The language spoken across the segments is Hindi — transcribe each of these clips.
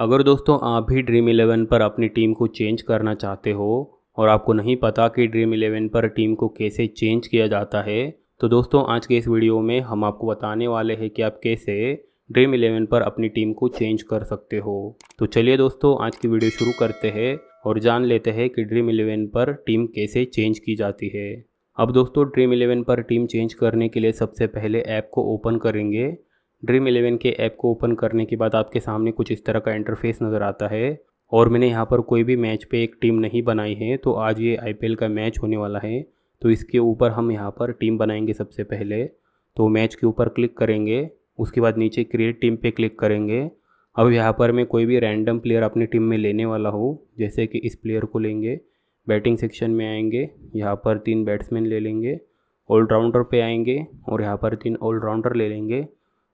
अगर दोस्तों आप भी ड्रीम इलेवन पर अपनी टीम को चेंज करना चाहते हो और आपको नहीं पता कि ड्रीम इलेवन पर टीम को कैसे चेंज किया जाता है तो दोस्तों आज के इस वीडियो में हम आपको बताने वाले हैं कि आप कैसे ड्रीम इलेवन पर अपनी टीम को चेंज कर सकते हो तो चलिए दोस्तों आज की वीडियो शुरू करते हैं और जान लेते हैं कि ड्रीम इलेवन पर टीम कैसे चेंज की जाती है अब दोस्तों ड्रीम इलेवन पर टीम चेंज करने के लिए सबसे पहले ऐप को ओपन करेंगे ड्रीम इलेवन के ऐप को ओपन करने के बाद आपके सामने कुछ इस तरह का इंटरफेस नज़र आता है और मैंने यहाँ पर कोई भी मैच पे एक टीम नहीं बनाई है तो आज ये आई का मैच होने वाला है तो इसके ऊपर हम यहाँ पर टीम बनाएंगे सबसे पहले तो मैच के ऊपर क्लिक करेंगे उसके बाद नीचे क्रिएट टीम पे क्लिक करेंगे अब यहाँ पर मैं कोई भी रैंडम प्लेयर अपनी टीम में लेने वाला हूँ जैसे कि इस प्लेयर को लेंगे बैटिंग सेक्शन में आएंगे यहाँ पर तीन बैट्समैन ले लेंगे ऑलराउंडर पे आएंगे और यहाँ पर तीन ऑलराउंडर ले लेंगे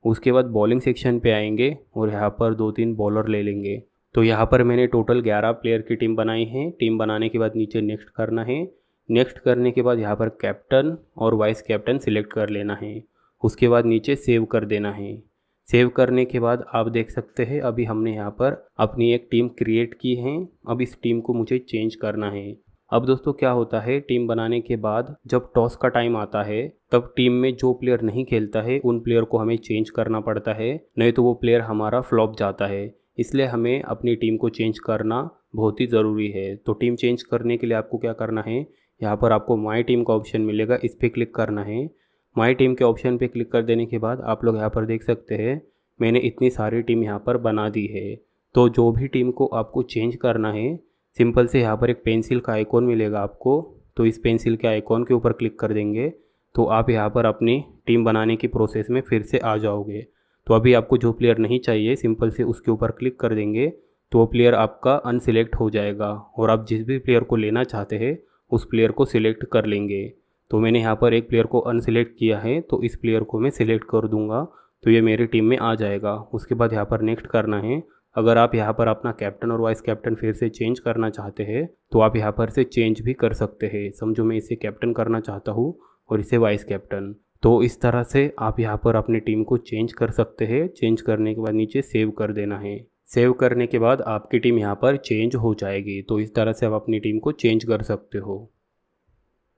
उसके बाद बॉलिंग सेक्शन पे आएंगे और यहाँ पर दो तीन बॉलर ले लेंगे तो यहाँ पर मैंने टोटल ग्यारह प्लेयर की टीम बनाई है टीम बनाने के बाद नीचे नेक्स्ट करना है नेक्स्ट करने के बाद यहाँ पर कैप्टन और वाइस कैप्टन सिलेक्ट कर लेना है उसके बाद नीचे सेव कर देना है सेव करने के बाद आप देख सकते हैं अभी हमने यहाँ पर अपनी एक टीम क्रिएट की है अब इस टीम को मुझे चेंज करना है अब दोस्तों क्या होता है टीम बनाने के बाद जब टॉस का टाइम आता है तब टीम में जो प्लेयर नहीं खेलता है उन प्लेयर को हमें चेंज करना पड़ता है नहीं तो वो प्लेयर हमारा फ्लॉप जाता है इसलिए हमें अपनी टीम को चेंज करना बहुत ही ज़रूरी है तो टीम चेंज करने के लिए आपको क्या करना है यहाँ पर आपको माई टीम का ऑप्शन मिलेगा इस पर क्लिक करना है माई टीम के ऑप्शन पर क्लिक कर देने के बाद आप लोग यहाँ पर देख सकते हैं मैंने इतनी सारी टीम यहाँ पर बना दी है तो जो भी टीम को आपको चेंज करना है सिंपल से यहाँ पर एक पेंसिल का आइकॉन मिलेगा आपको तो इस पेंसिल के आइकॉन के ऊपर क्लिक कर देंगे तो आप यहाँ पर अपनी टीम बनाने की प्रोसेस में फिर से आ जाओगे तो अभी आपको जो प्लेयर नहीं चाहिए सिंपल से उसके ऊपर क्लिक कर देंगे तो वो प्लेयर आपका अनसिलेक्ट हो जाएगा और आप जिस भी प्लेयर को लेना चाहते हैं उस प्लेयर को सिलेक्ट कर लेंगे तो मैंने यहाँ पर एक प्लेयर को अनसिलेक्ट किया है तो इस प्लेयर को मैं सिलेक्ट कर दूँगा तो ये मेरी टीम में आ जाएगा उसके बाद यहाँ पर नेक्स्ट करना है अगर आप यहाँ पर अपना कैप्टन और वाइस कैप्टन फिर से चेंज करना चाहते हैं तो आप यहाँ पर से चेंज भी कर सकते हैं समझो मैं इसे कैप्टन करना चाहता हूँ और इसे वाइस कैप्टन तो इस तरह से आप यहाँ पर अपनी टीम को चेंज कर सकते हैं चेंज करने के बाद नीचे सेव कर देना है सेव करने के बाद आपकी टीम यहाँ पर चेंज हो जाएगी तो इस तरह से आप अपनी टीम को चेंज कर सकते हो